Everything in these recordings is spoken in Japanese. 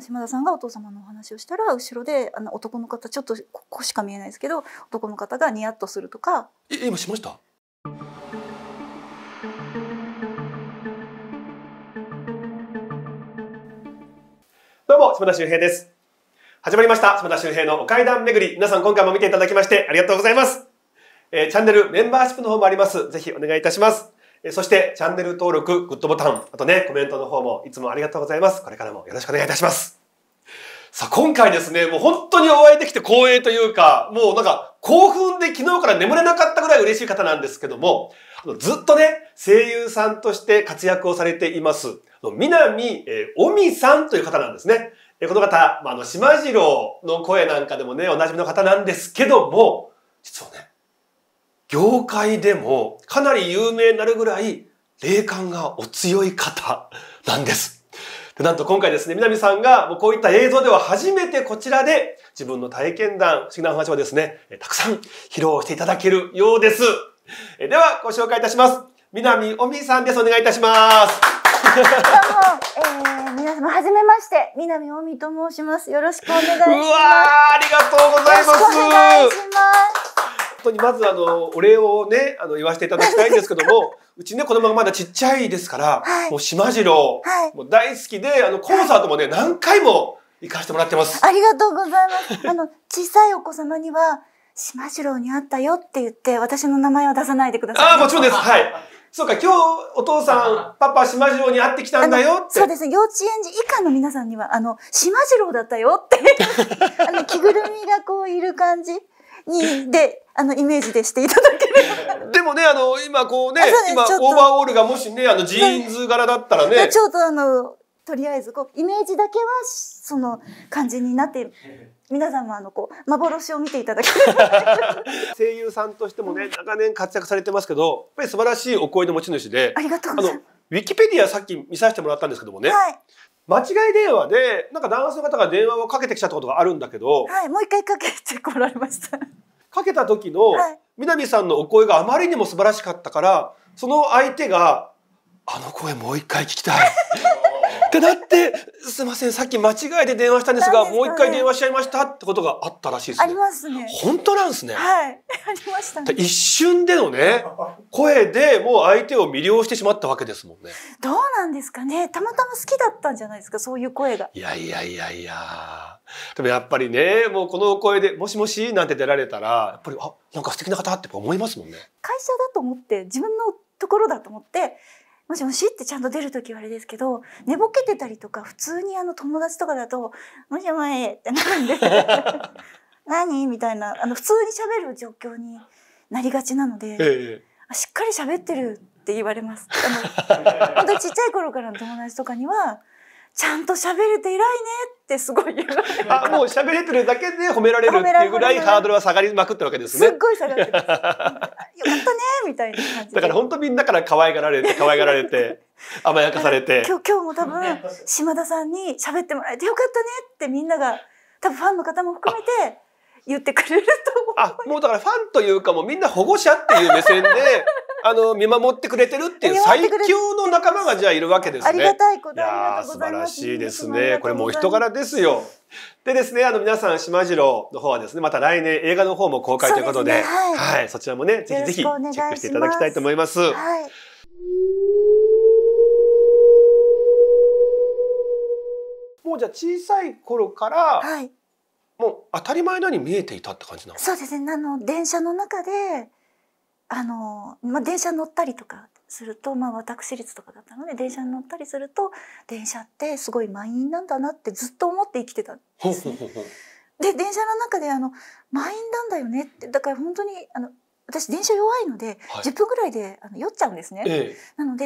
島田さんがお父様のお話をしたら後ろであの男の方ちょっとここしか見えないですけど男の方がニヤッとするとかえ今しましたどうも島田秀平です始まりました島田秀平のお階段巡り皆さん今回も見ていただきましてありがとうございます、えー、チャンネルメンバーシップの方もありますぜひお願いいたしますそしてチャンネル登録、グッドボタン、あとね、コメントの方もいつもありがとうございます。これからもよろしくお願いいたします。さあ、今回ですね、もう本当にお会いできて光栄というか、もうなんか興奮で昨日から眠れなかったぐらい嬉しい方なんですけども、ずっとね、声優さんとして活躍をされています、南、えおみさんという方なんですね。この方、まあ、あの、島次郎の声なんかでもね、おなじみの方なんですけども、実はね、業界でもかなり有名になるぐらい霊感がお強い方なんです。でなんと今回ですね、南さんがもうこういった映像では初めてこちらで自分の体験談、不思議な話をですね、たくさん披露していただけるようです。ではご紹介いたします。南おみさんです。お願いいたします。どうも、えー、皆様はじめまして、南おみと申します。よろしくお願いします。うわありがとうございます。よろしくお願いします。当にまずあのお礼をねあの言わせていただきたいんですけども うちね子供がまだちっちゃいですから、はい、もう島次郎、はい、もう大好きであのコンサートもね、何回も行かせてもらってます。ありがとうございます。あの小さいお子様には島次郎に会ったよって言って私の名前は出さないでください、ああもちろんです。はい。そうか、今日お父さん、パパ島次郎に会ってきたんだよって。そうですね、幼稚園児以下の皆さんには、あの、島次郎だったよって あの、着ぐるみがこういる感じ。にであのイメージでしていただける。でもねあの今こうね今オーバーオールがもしねあのジーンズ柄だったらね。ちょっとあのとりあえずこうイメージだけはその感じになって皆様のこう幻を見ていただけ 声優さんとしてもね長年活躍されてますけどやっぱり素晴らしいお声の持ち主でありがとうございますウィキペディアさっき見させてもらったんですけどもね、はい、間違い電話で、なんか男性の方が電話をかけてきたってことがあるんだけど。はい、もう一回かけてこられました。かけた時の、南さんのお声があまりにも素晴らしかったから、その相手が、あの声もう一回聞きたい。ってなって、すみません、さっき間違えて電話したんですが、すね、もう一回電話しちゃいましたってことがあったらしいですね。ありますね。本当なんですね。はい。ありましたね。一瞬でのね、声でもう相手を魅了してしまったわけですもんね。どうなんですかね。たまたま好きだったんじゃないですか、そういう声が。いやいやいやいや。でもやっぱりね、もうこの声で、もしもしなんて出られたら、やっぱり、あ、なんか素敵な方って思いますもんね。会社だと思って、自分のところだと思って、もしもしってちゃんと出る時はあれですけど寝ぼけてたりとか普通にあの友達とかだと「もしもし」ってなるんで「何?」みたいなあの普通に喋る状況になりがちなので、ええ、しっかり喋ってるって言われます。あの 本当にちっちゃい頃からの友達とかにはちゃんと喋れて偉いねってすごい言あ、もう喋れてるだけで褒められるっていうぐらいハードルは下がりまくってるわけですね。すっごい下がってます。よかったねみたいな感じ。だから本当みんなから可愛がられて可愛がられて甘やかされて。今日今日も多分島田さんに喋ってもらえてよかったねってみんなが多分ファンの方も含めて言ってくれると思う。あ、もうだからファンというかもうみんな保護者っていう目線であの見守ってくれてるっていう最強の仲間がじゃあいるわけですね。ありがたいことあり素晴らしいですね。これもう人柄ですよ。でですね、あの皆さん、しまじろうの方はですね、また来年映画の方も公開ということで、でねはい、はい、そちらもね、ぜひぜひチェックしていただきたいと思います。もうじゃあ小さい頃から、はい、もう当たり前のように見えていたって感じなのそうですねあの電車の中であの、まあ、電車乗ったりとかすると、まあ、私立とかだったので電車に乗ったりすると電車ってすごい満員なんだなってずっと思って生きてたんです、ね。で電車の中であの満員なんだよねってだから本当にあの私電車弱いので、はい、10分ぐらいであの酔っちゃうんですね、ええ、なので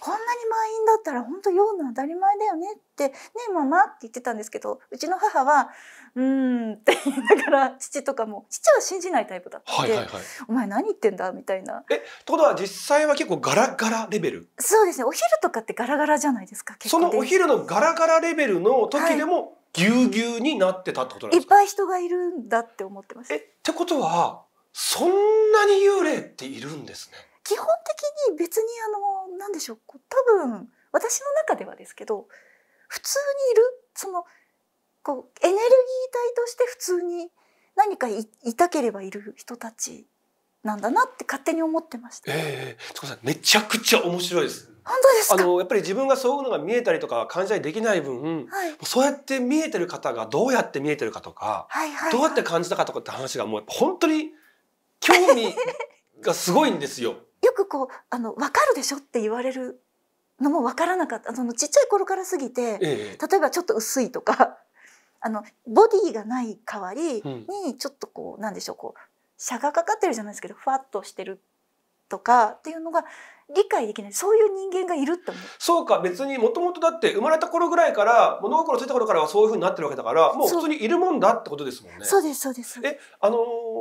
こんなに満員だったら本当酔うの当たり前だよねって「ねえママ」って言ってたんですけどうちの母は「うーん」って言いながら父とかも父は信じないタイプだったので、はいはいはい「お前何言ってんだ」みたいな。えってことは実際は結構ガラガラレベルそうですねお昼とかってガラガラじゃないですかそのお昼のガラガラレベルの時でも、はい、ぎゅうぎゅうになってたってことなんですかいっぱい人がいるんだって思ってましえってことはそんなに幽霊っているんですね。基本的に別にあの何でしょう多分私の中ではですけど普通にいるそのこうエネルギー体として普通に何かいいたければいる人たちなんだなって勝手に思ってました。ええー、さんめちゃくちゃ面白いです。本当ですあのやっぱり自分がそういうのが見えたりとか感じたりできない分、はい、そうやって見えてる方がどうやって見えてるかとか、はいはいはい、どうやって感じたかとかって話がもう本当に興味がすごいんですよ。よくこうあの分かるでしょって言われるのも分からなかったそのちっちゃい頃からすぎて、ええ、例えばちょっと薄いとか あのボディがない代わりにちょっとこう、なんでしょうこうしゃがかかってるじゃないですけどふわっとしてるとかっていうのが理解できないそういう人間がいるって思うそうか別にもともとだって生まれた頃ぐらいから物心ついた頃からはそういうふうになってるわけだからもう普通にいるもんだってことですもんねそうですそうですえあのー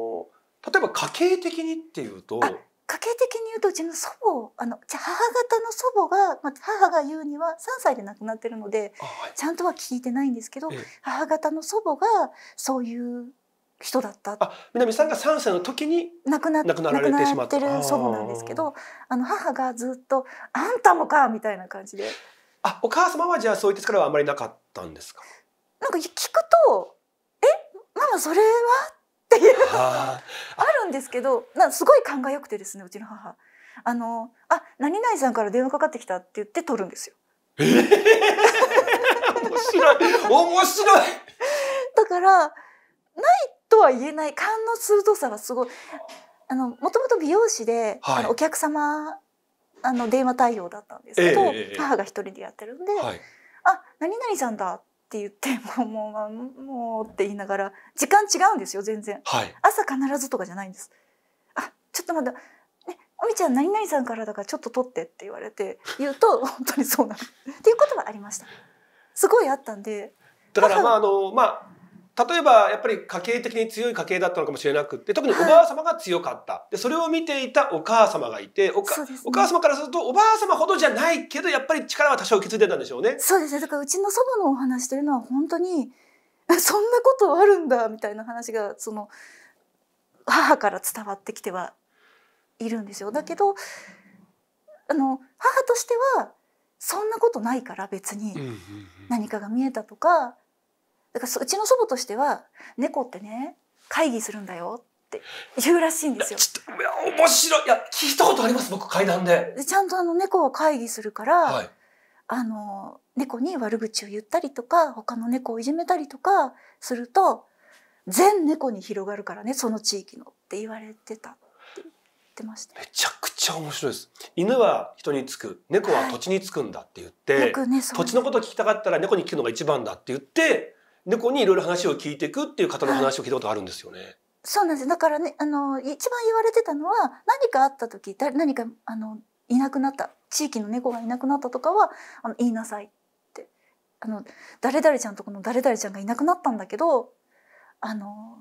例えば家系的にっていうと家系的に言うとうちの祖母あのじゃ母方の祖母が、まあ、母が言うには3歳で亡くなってるので、はい、ちゃんとは聞いてないんですけど、ええ、母方の祖母がそういう人だったあ南さんが3歳の時に亡くな亡くなられてしまってる祖母なんですけどあの母がずっと「あんたもか!」みたいな感じで。あお母様はじゃあそういった力はあんまりなかったんですかなんか聞くと「えママそれは?」っていうあるんですけどなすごい勘がよくてですねうちの母あのあ何々さんから電話かかってきたって言って取るんですよ。えー、面白い面白いだからないとは言えない勘の鋭さがすごいあのもともと美容師で、はい、あのお客様あの電話対応だったんですけど、えー、母が一人でやってるんで「はい、あ何々さんだ」っって言ってもうもうもうって言いながら時間違うんですよ全然、はい、朝必ずとかじゃないんですあちょっとまだねおみちゃん何々さんからだからちょっと取ってって言われて言うと 本当にそうなのっていうことはありましたすごいあったんでだからまああのまあ例えばやっぱり家系的に強い家系だったのかもしれなくて特におばあ様が強かった、はい、でそれを見ていたお母様がいておね、お母様からするとおばあ様ほどじゃないけどやっぱり力は多少受け継いでたんでしょうね。そうですねだからうちの祖母のお話というのは本当に そんなことあるんだみたいな話がその母から伝わってきてはいるんですよ。だけど、あの母としてはそんなことないから別に何かが見えたとかだからうちの祖母としては猫ってね会議するんだよって言うらしいんですよ。いや面白いいや聞いたことあります僕階段で。ちゃんとあの猫を会議するから、はい、あの猫に悪口を言ったりとか他の猫をいじめたりとかすると全猫に広がるからねその地域のって言われてたって言ってました。めちゃくちゃ面白いです。犬は人につく猫は土地につくんだって言って、はいね、土地のこと聞きたかったら猫に聞くのが一番だって言って。猫にいろいろ話を聞いていくっていう方の話を聞いたことあるんですよね。はい、そうなんですだからねあの一番言われてたのは何かあった時だ何かあのいなくなった地域の猫がいなくなったとかはあの言いなさいってあの誰々ちゃんとこの誰々ちゃんがいなくなったんだけどあの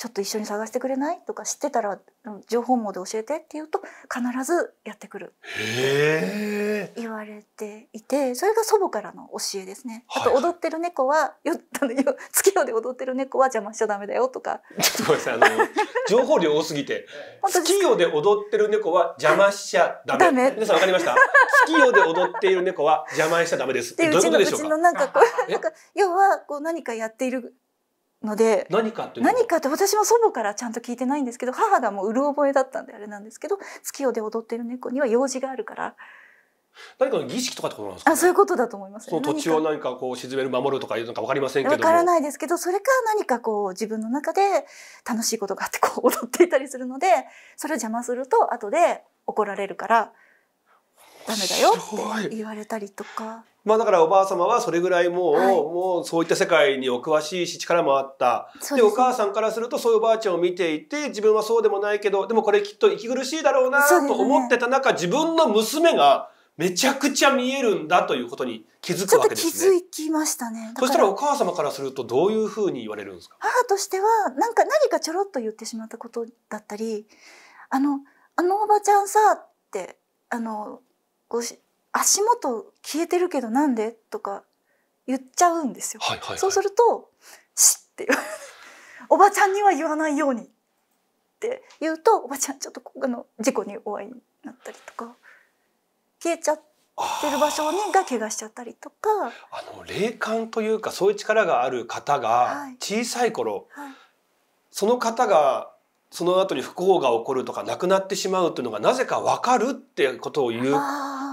ちょっと一緒に探してくれないとか知ってたら情報網で教えてって言うと必ずやってくるって言われていてそれが祖母からの教えですね。あと踊ってる猫はよよ 月夜で踊ってる猫は邪魔しちゃダメだよとか。ちょっとごめんなさいあの 情報量多すぎて月夜で踊ってる猫は邪魔しちゃダメ。ダメ皆さんわかりました。月夜で踊っている猫は邪魔しちゃダメです。どういうことでしょううちのなんかこうなんか要はこう何かやっているので何かって何かって私も祖母からちゃんと聞いてないんですけど母がもううる覚えだったんであれなんですけど月夜で踊ってる猫には用事があるから何かの儀式とかってことなんですか、ね、あそういうことだと思います、その土地を何かこう沈める守るとかいうのか分かりませんけど分からないですけどそれか何かこう自分の中で楽しいことがあってこう踊っていたりするのでそれを邪魔すると後で怒られるからダメだよって言われたりとか。まあだからおばあ様はそれぐらいもう、はい、もうそういった世界にお詳しいし力もあった。で、ね、お母さんからするとそういうおばあちゃんを見ていて自分はそうでもないけどでもこれきっと息苦しいだろうなと思ってた中、ね、自分の娘がめちゃくちゃ見えるんだということに気づくわけですね。気づきましたね。そしたらお母様からするとどういうふうに言われるんですか母としてはなんか何かちょろっと言ってしまったことだったりあのあのおばちゃんさってあのこう足元消えてるけどなんでとか言っちゃうんですよ。はいはいはい、そうすると「し」ってう おばちゃんには言わないようにって言うとおばちゃんちょっとあの事故にお会いになったりとか消えちゃって。てる場所にが怪我しちゃったりとかあの霊感というかそういう力がある方が小さい頃、はいはい、その方がその後に不幸が起こるとか亡くなってしまうというのがなぜか分かるってことを言う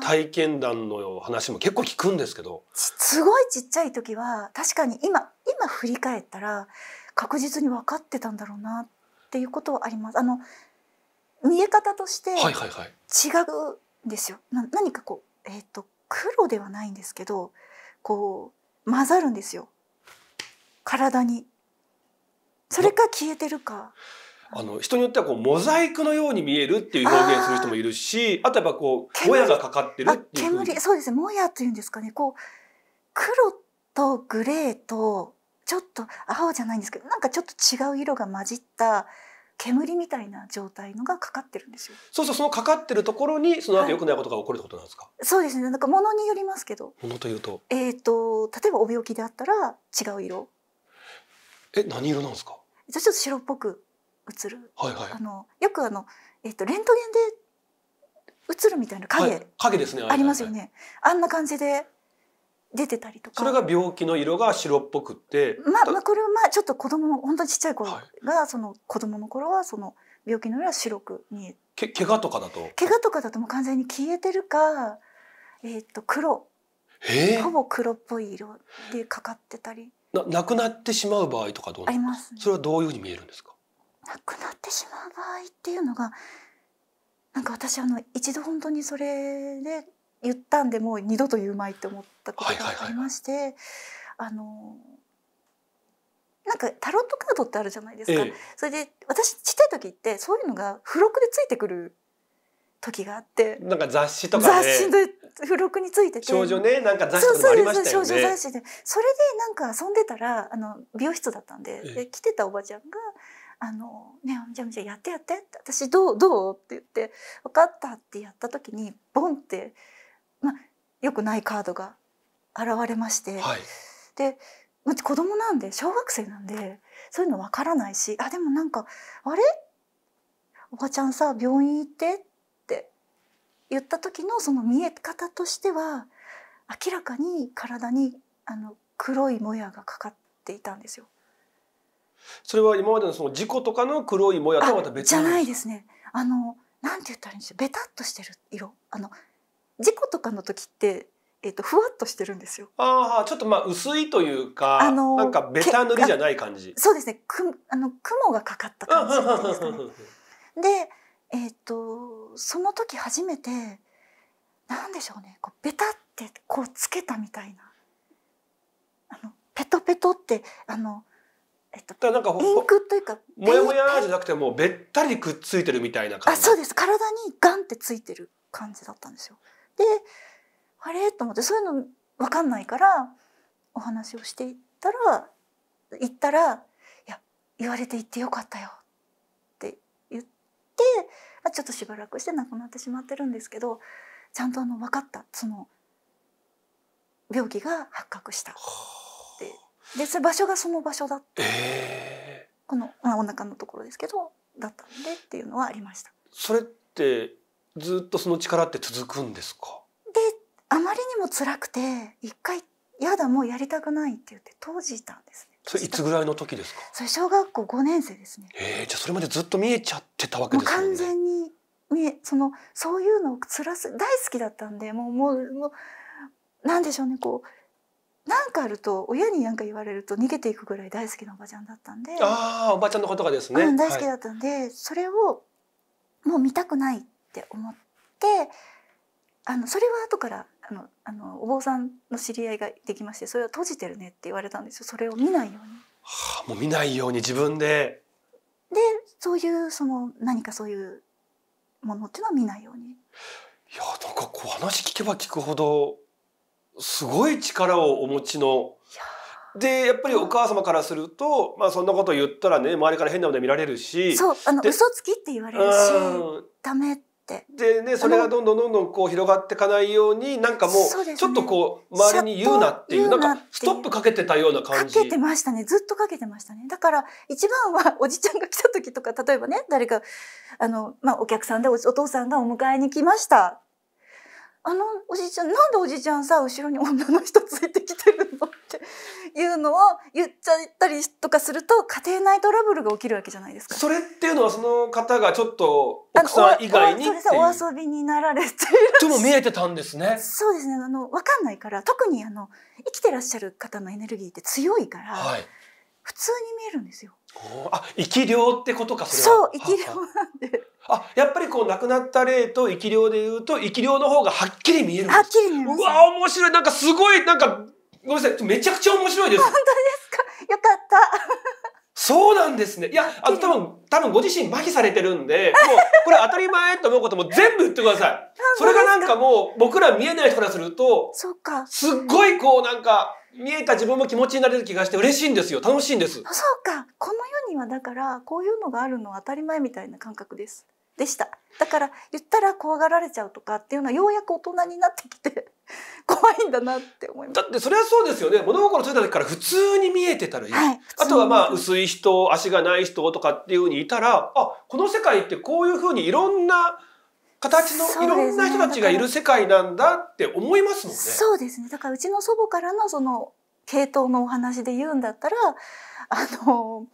体験談の話も結構聞くんですけどすごいちっちゃい時は確かに今今振り返ったら確実に分かってたんだろうなっていうことはありますあの見え方として違うんですよ、はいはいはい、何かこう、えーと、と黒ではないんですけどこう混ざるんですよ体にそれか消えてるか。あの人によってはこうモザイクのように見えるっていう表現する人もいるしあとやっぱこうもやがかかってるっていう煙そうですねもやっていうんですかねこう黒とグレーとちょっと青じゃないんですけどなんかちょっと違う色が混じった煙みたいな状態のがかかってるんですよ。そうそうそのかかってるところにその後良くないことが起こるってことなんですか。はい、そうですね。なんかものによりますけど。ものというと。えっ、ー、と例えばお病気であったら違う色。え何色なんですか。じゃちょっと白っぽく。映る、はいはい、あのよくあの、えーと、レントゲンで映るみたいな影、はい、影ですねありますよね、はい、あんな感じで出てたりとかそれが病気の色が白っぽくってまあ、まあ、これはまあちょっと子供の本当にちっちゃい頃が、はい、その子供の頃はその病気の色は白く見えてけ怪我とかだと怪我とかだともう完全に消えてるか、えー、と黒ほぼ黒っぽい色でかかってたりななくなってしまう場合とかどうなんですかあります、それはどういうふうに見えるんですかなくなってしまう場合っていうのがなんか私あの一度本当にそれで言ったんでもう二度と言うまいって思ったことがありまして、あのなんかタロットカードってあるじゃないですか、ええ、それで私ちっちゃい時ってそういうのが付録でついてくる時があってなんか雑誌とか、ね、雑誌で付録についてて少女ねなんか雑誌とかありましたよね少女雑誌でそれでなんか遊んでたらあの美容室だったんでで来てたおばちゃんがあのねおちゃんちゃやってやってって私どうどうって言って分かったってやった時にボンって、まあ、よくないカードが現れまして、はい、でうち子供なんで小学生なんでそういうの分からないしあでもなんか「あれおばちゃんさ病院行って」って言った時のその見え方としては明らかに体にあの黒いもやがかかっていたんですよ。それは今までのその事故とかの黒いもやとはまた別じゃないですね。あのなんて言ったらいいんでしょう。ベタっとしてる色。あの事故とかの時ってえっ、ー、とふわっとしてるんですよ。ああちょっとまあ薄いというか、あのなんかベタ塗りじゃない感じ。そうですね。くあの雲がかかった感じでね。でえっ、ー、とその時初めてなんでしょうね。こうベタってこうつけたみたいな。あのペトペトってあの。えっと、なんかインクというかもやもやじゃなくてもうべったりくっついてるみたいな感じあそうです体にガンってついてる感じだったんですよ。であれと思ってそういうの分かんないからお話をしていったら行ったら「いや言われて行ってよかったよ」って言って、まあ、ちょっとしばらくして亡くなってしまってるんですけどちゃんとあの分かったその病気が発覚した。でその場所がその場所だった、えー、この、まあ、お腹のところですけどだったんでっていうのはありました。それってずっとその力って続くんですかであまりにも辛くて一回やだもうやりたくないって言って当時いたんですね。それいつぐらいの時ですか。それ小学校五年生ですね。ええー、じゃそれまでずっと見えちゃってたわけですね。完全に見えそのそういうのを辛す大好きだったんでもうもうもうなんでしょうねこう何かあると親に何か言われると逃げていくぐらい大好きなおばちゃんだったんでああおばちゃんのことがですね、うん、大好きだったんで、はい、それをもう見たくないって思ってあのそれは後からあのあのお坊さんの知り合いができましてそれは閉じてるねって言われたんですよそれを見ないように。はあ、もう見ないように自分で。でそういうその何かそういうものっていうのは見ないように。いやなんかこう話聞けば聞くほどすごい力をお持ちの。でやっぱりお母様からすると、まあ、そんなこと言ったらね周りから変な目で見られるしそうあの嘘つきって言われるしダメってでねそれがどんどんどんどんこう広がっていかないようになんかもう、ちょっとこう周りに言うなっていうなんかストップかけてたような感じかけてましたねずっとかけてましたねだから一番はおじちゃんが来た時とか例えばね誰かあの、まあ、お客さんでおお父さんがお迎えに来ましたあのおじいちゃんなんでおじいちゃんさ後ろに女の人ついてきてるのっていうのを言っちゃったりとかすると家庭内トラブルが起きるわけじゃないですか。それっていうのはその方がちょっと奥さん以外にお遊びになられているとも見えてたんですね。そうですねあのわかんないから特にあの生きてらっしゃる方のエネルギーって強いから、はい、普通に見えるんですよ。あ生き量ってことかそれはそう生き量なんで。あ、やっぱりこう亡くなった例と生き量で言うと、生き量の方がはっきり見えるはっきり見えまうわ、面白い。なんかすごい、なんか、ごめんなさい。めちゃくちゃ面白いです。本当ですか よかった。そうなんですね。いや、あの、多分、多分ご自身麻痺されてるんで、もう、これ当たり前と思うことも全部言ってください。それがなんかもう、僕ら見えない人からすると、そうか。すっごいこう、なんか、見えた自分も気持ちになれる気がして嬉しいんですよ。楽しいんです。そうか。この世にはだから、こういうのがあるのは当たり前みたいな感覚です。でしただから言ったら怖がられちゃうとかっていうのはようやく大人になってきて 怖いんだなって思いますだってそれはそうですよね物心ついた時から普通に見えてたらいい、はい、あとはまあ薄い人足がない人とかっていうふうにいたらあこの世界ってこういうふうにいろんな形のいろんな人たちがいる世界なんだって思いますもんね。そうですねだからうちの祖母からのその系統のお話で言うんだったらあの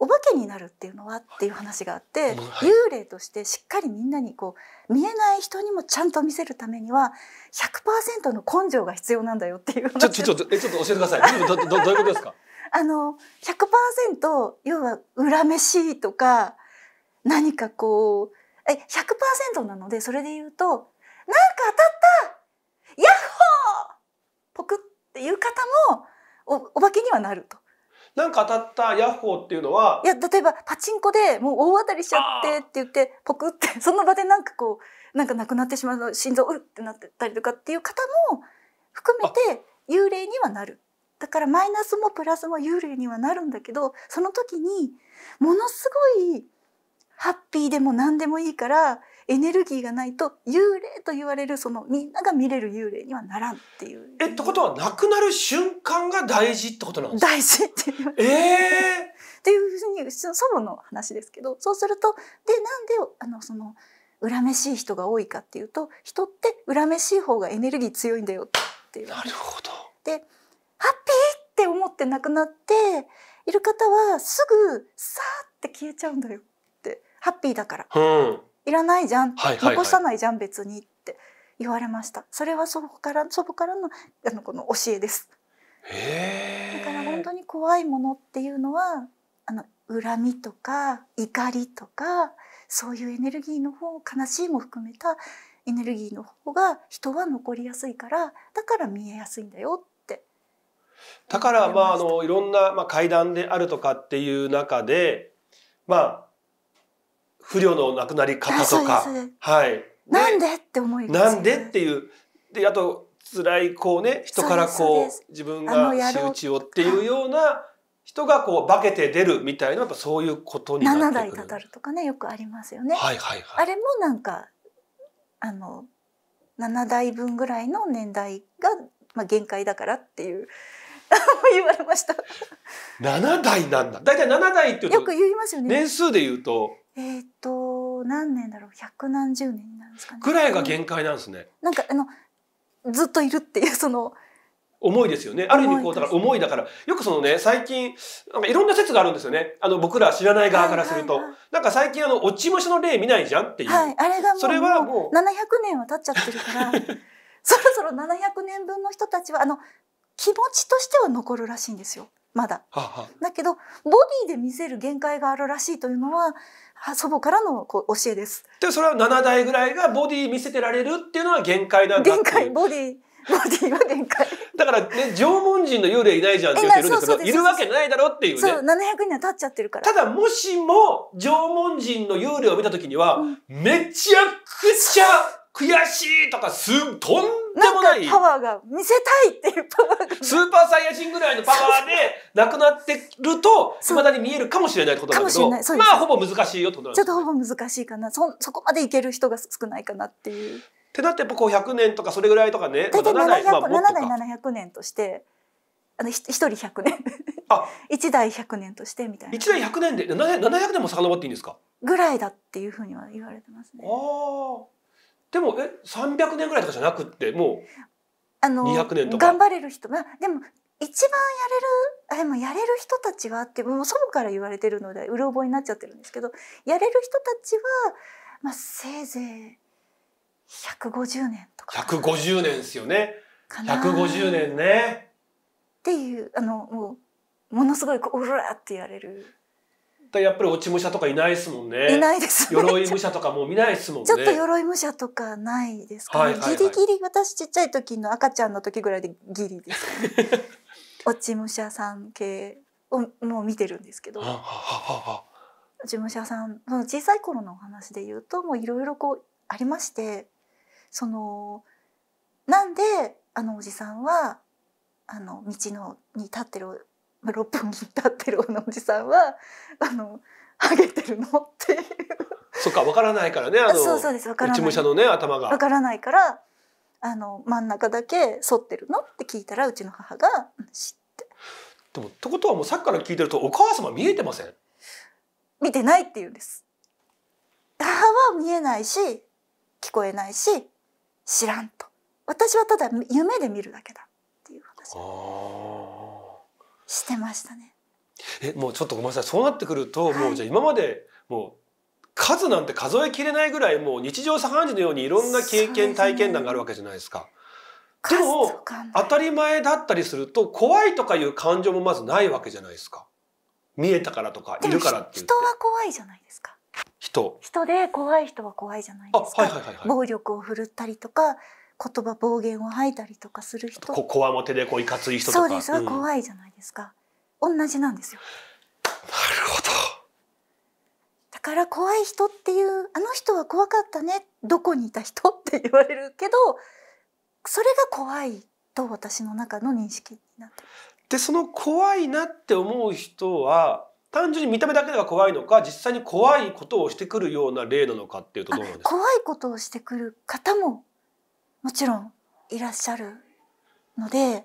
お化けになるっていうのはっていう話があって、はい、幽霊としてしっかりみんなにこう見えない人にもちゃんと見せるためには100%の根性が必要なんだよっていうちょちょちょえちょっと教えてくださいどどどういうことですか あの100%要は恨めしいとか何かこうえ100%なのでそれで言うとなんか当たったヤッホーポクっていう方もおお化けにはなると。なんか当たったヤッホーっていうのは。いや、例えばパチンコでもう大当たりしちゃってって言って、ポクって、その場でなんかこう、なんかなくなってしまうの、心臓うってなってたりとかっていう方も含めて幽霊にはなる。だからマイナスもプラスも幽霊にはなるんだけど、その時にものすごいハッピーでも何でもいいから、エネルギーがないと幽霊と言われるそのみんなが見れる幽霊にはならんっていう。えってことは亡くなる瞬間が大事ってことなんですか大事っていう。ええっていうふうに祖母の話ですけどそうするとでなんであのその恨めしい人が多いかっていうと人って恨めしい方がエネルギー強いんだよっていう。なるほどでハッピーって思って亡くなっている方はすぐさーって消えちゃうんだよってハッピーだから、うん、いらないじゃん、はいはいはい、残さないじゃん別にって言われましたそれは祖母から祖母からのあのこの教えですだから本当に怖いものっていうのはあの恨みとか怒りとかそういうエネルギーの方悲しいも含めたエネルギーの方が人は残りやすいからだから見えやすいんだよってだからまああのいろんな、まあ、階段であるとかっていう中でまあ不良の亡くなり方とか、はい。なんでって思いなんでっていう。で、あと、辛い、こうね、人からこう、自分が仕打ちをっていうような人がこう、化けて出るみたいな、やっぱそういうことにな7代語るとかね、よくありますよね。はいはいはい。あれもなんか、あの、7代分ぐらいの年代が、まあ、限界だからっていう。言われました。七代なんだ。大体七代っていうと。よく言いますよね。年数で言うと。えっ、ー、と何年だろう百何十年になるんですかね。ぐらいが限界なんですね。なんかあのずっといるっていうその。重いですよね。ある意味こうだから重いだから、よくそのね、最近、なんかいろんな説があるんですよね。あの僕ら知らない側からすると。はいはいはい、なんか最近あの、落ち武者の例見ないじゃんっていう。はい、あれがもう、それはもう700年は経っちゃってるから、そろそろ700年分の人たちは、あの、気持ちとしては残るらしいんですよ。まだ。だけどボディで見せる限界があるらしいというのは祖母からのこう教えです。でそれは7代ぐらいがボディ見せてられるっていうのは限界なんだ限界ボディボディは限界。だからね、縄文人の幽霊いないじゃんって言ってるんですけど、いるわけないだろっていうね。そう、700人は経っちゃってるから。ただ、もしも縄文人の幽霊を見た時には、うん、めちゃくちゃ悔しいとか、す、とんっもないパワーが見せたいっていうパワーがスーパーサイヤ人ぐらいのパワーでなくなってるといまだに見えるかもしれないってことなんだけどまあほぼ難しいよってことちょっとほぼ難しいかなそそこまでいける人が少ないかなっていう。ってだってやっぱこう100年とかそれぐらいとかね大体7代 ,7 代700年としてあの1人100年あ1代100年としてみたいな1代100年で700年も遡っていいんですかぐらいだっていうふうには言われてますね。ああでもえ300年ぐらいとかじゃなくってもうあの200年とか頑張れる人まあでも一番やれるあでもやれる人たちはってもう祖母から言われてるのでうろ覚えになっちゃってるんですけどやれる人たちは、まあ、せいぜい150年とか150年ですよね150年ねっていうあのもうものすごいこううらってやれる対やっぱり落ち武者とかいないですもんね。いないですね。鎧武者とかもう見ないですもんね。ちょっと鎧武者とかないですかね。はいはいはい、ギリギリ私ちっちゃい時の赤ちゃんの時ぐらいでギリです、ね。落ち武者さん系をもう見てるんですけど。落ち武者さんその小さい頃のお話で言うともういろいろこうありましてそのなんであのおじさんはあの道のに立ってるまあ、6分経ってるおのおじさんは あのハゲてるのっていうそっかわからないからねあのそうそうですからない武者のね頭がわからないからあの真ん中だけ剃ってるのって聞いたらうちの母が知ってでもってことはもうさっきから聞いてるとお母様見えてません見てないって言うんです母は見えないし聞こえないし知らんと私はただ夢で見るだけだっていう話ああしてましたね。えもうちょっとごめんなさいそうなってくると、はい、もうじゃ今までもう数なんて数えきれないぐらいもう日常茶飯事のようにいろんな経験、ね、体験談があるわけじゃないですか。でも当たり前だったりすると怖いとかいう感情もまずないわけじゃないですか。見えたからとかいるからって人は怖いじゃないですか。人人で怖い人は怖いじゃないですか、い、暴力を振るったりとか言葉暴言を吐いたりとかする人こわもてでこういかつい人とかそうですうん、怖いじゃないですか同じなんですよなるほどだから怖い人っていうあの人は怖かったねどこにいた人って言われるけどそれが怖いと私の中の認識になってでその怖いなって思う人は単純に見た目だけが怖いのか実際に怖いことをしてくるような例なのかっていうとどうなんですか怖いことをしてくる方ももちろんいらっしゃるので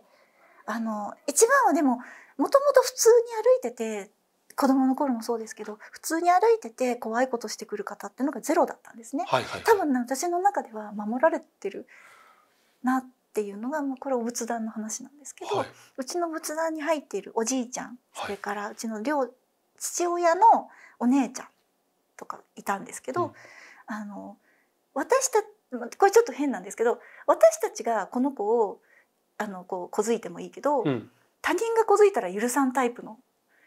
あの一番はでももともと普通に歩いてて子供の頃もそうですけど普通に歩いてて怖いことしてくる方っていうのがゼロだったんですね、はいはいはい、多分、私の中では守られてるなっていうのが、もうこれお仏壇の話なんですけど、はい、うちの仏壇に入っているおじいちゃんそれからうちの両、父親のお姉ちゃんとかいたんですけど、あの私たこれちょっと変なんですけど私たちがこの子をあのこう小づいてもいいけど、うん、他人が小づいたら許さんタイプの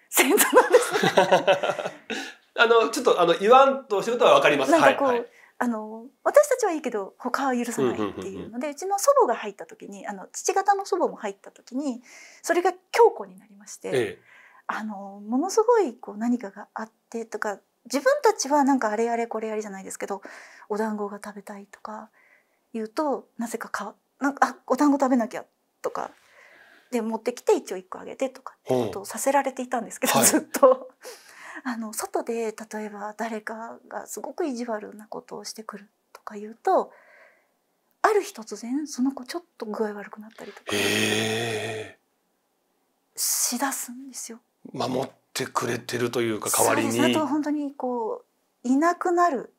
先祖なんですね あのちょっとあの言わんとしてることはわかります。なんかこう、はいはい、あの私たちはいいけど他は許さないっていうので、うちの祖母が入った時にあの父方の祖母も入った時にそれが強固になりまして、ええ、あのものすごいこう何かがあってとか自分たちはなんかあれやれこれやりじゃないですけどお団子が食べたいとか言うとなぜかかなんかあお団子食べなきゃとかで持ってきて一応1個あげてとかってことをさせられていたんですけど、うん、ずっと。あの外で例えば誰かがすごく意地悪なことをしてくるとか言うとある日突然その子ちょっと具合悪くなったりとかしだすんですよ。守っってくれてるというか代わりに。あと本当にこういなくなる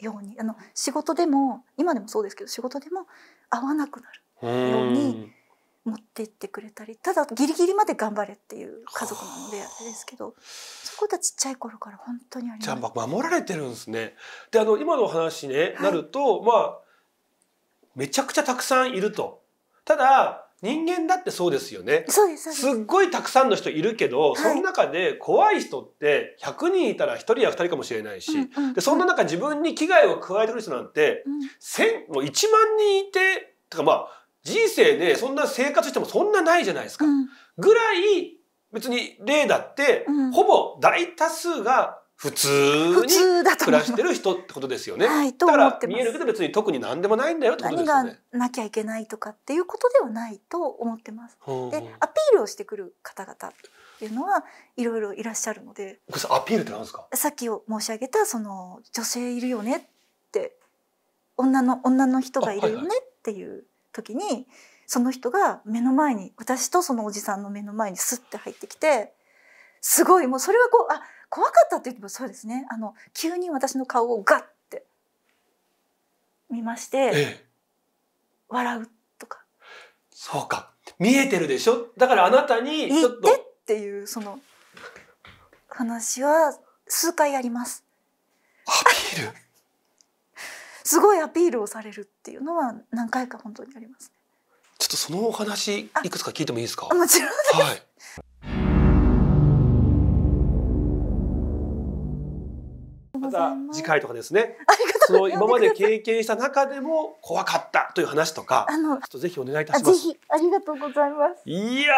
ようにあの仕事でも今でもそうですけど仕事でも会わなくなるように持っていってくれたりただギリギリまで頑張れっていう家族なのであれですけどそこはちっちゃい頃から本当にありじゃあ守られてるんですね。であの今の話ね、なるとまあめちゃくちゃたくさんいると。ただ人間だってそうですよね。そうですす。っごいたくさんの人いるけど、はい、その中で怖い人って100人いたら1人や2人かもしれないし、うんうん、でそんな中自分に危害を加えてくる人なんて、うん、1000もう1万人いてとかまあ人生でそんな生活してもそんなないじゃないですか。うん、ぐらい別に例だって、うん、ほぼ大多数が普通に暮らしてる人ってことですよね。はい、と思って見えるけど別に特に何でもないんだよってことですよね。何がなきゃいけないとかっていうことではないと思ってます。うんでアピールをしてくる方々っていうのはいろいろいらっしゃるので。アピールってなんですか？さっきを申し上げたその女性いるよねって女の女の人がいるよねっていう時に、はいはい、その人が目の前に私とそのおじさんの目の前にスッて入ってきてすごいもうそれはこうあ怖かったって言ってもそうですねあの急に私の顔をガッて見まして、ええ、笑うとかそうか見えてるでしょだからあなたにちょっとっていうその話は数回やりますアピール すごいアピールをされるっていうのは何回か本当にあります、ちょっとそのお話いくつか聞いてもいいですかもちろんです、はいまた次回とかですね。その今まで経験した中でも怖かったという話とか、あのちょっとぜひお願いいたします。ありがとうございます。いや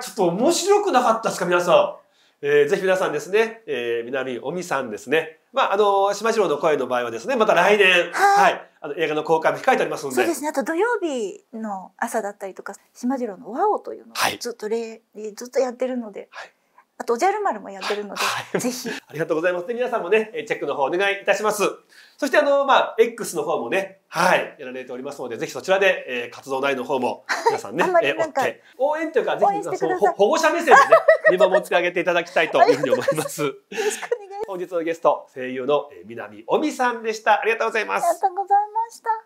ちょっと面白くなかったですか皆さん。えー、ぜひ皆さんですね、えー、南尾美さんですね。まあ、あの、島次郎の声の場合はですね、また来年、はい、はい、あの映画の公開も控えてありますので。そうですね、あと土曜日の朝だったりとか、島次郎の和王というのをずっと例、はい、ずっとやってるので。はいあとおじゃる丸もやってるので、ぜひ。ありがとうございます。で、皆さんもね、チェックの方お願いいたします。そしてあの、まあ、X の方もね、はい、やられておりますので、ぜひそちらで、えー、活動内の方も、皆さんね、んえー、追って、応援というか、ぜひ、その保護者目線でね、見守ってあげていただきたいというふうに思います。よろしくお願いします。本日のゲスト、声優の南尾美さんでした。ありがとうございます。ありがとうございました。